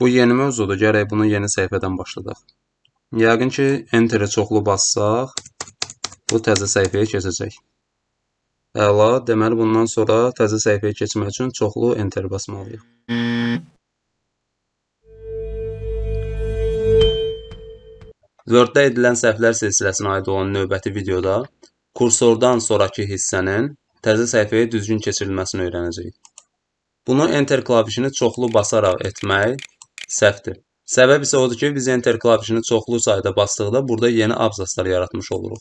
Bu yeni mövzudur, gərək bunu yeni səhifədən başladaq. Yəqin ki, Enter-i çoxlu bassaq, bu təzə səhifəyə keçəcək. Əla, deməli bundan sonra təzə səhifəyə keçmək üçün çoxlu Enter basmalıyıq. Word-də edilən səhvlər silsiləsinə aid olan növbəti videoda kursordan sonrakı hissənin təzə səhifəyə düzgün keçirilməsini öyrənəcəyik. Bunu Enter klavişini çoxlu basaraq etmək səhvdir. Səbəb isə odur ki, biz enter klavişini çoxlu sayda basdıqda burada yeni abzaslar yaratmış oluruq.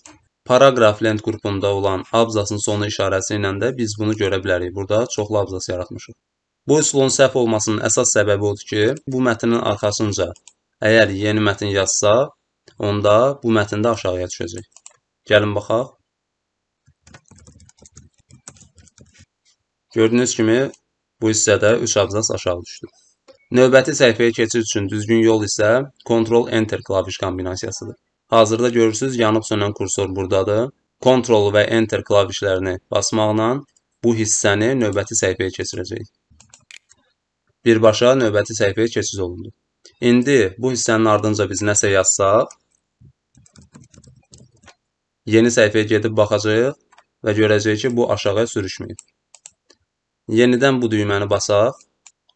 Paragraf lent qrupunda olan abzasın sonu işarəsi ilə də biz bunu görə bilərik. Burada çoxlu abzas yaratmışıq. Bu üsulun səhv olmasının əsas səbəbi odur ki, bu mətnin arxasınca əgər yeni mətin yazsa, onda bu mətndə aşağıya düşəcək. Gəlin baxaq. Gördüyünüz kimi bu hissədə 3 abzas aşağı düşdü. Növbəti səhifəyə keçid üçün düzgün yol isə Ctrl Enter klaviş kombinasiyasıdır. Hazırda görürsüz, yanıb sönən kursor buradadır. Ctrl və Enter klavişlərini basmaqla bu hissəni növbəti səhifəyə keçirəcəyik. Birbaşa növbəti səhifəyə keçid olundu. İndi bu hissənin ardınca biz nəsə yazsaq, yeni səhifəyə gedib baxacağıq və görəcəyik ki, bu aşağıya sürüşməyib. Yenidən bu düyməni basaq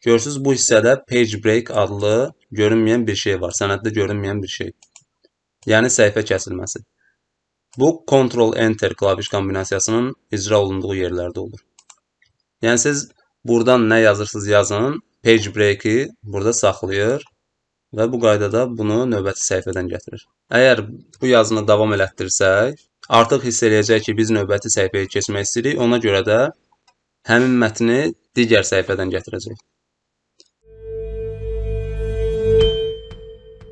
Görürsünüz bu hissədə page break adlı görünməyən bir şey var. Sənəddə görünməyən bir şey. Yəni səhifə kəsilməsi. Bu Ctrl Enter klaviş kombinasiyasının icra olunduğu yerlərdə olur. Yəni siz buradan nə yazırsınız yazın, page break-i burada saxlayır və bu qaydada bunu növbəti səhifədən gətirir. Əgər bu yazını davam elətdirsək, artıq hiss eləyəcək ki, biz növbəti səhifəyə keçmək istəyirik. Ona görə də həmin mətni digər səhifədən gətirəcək.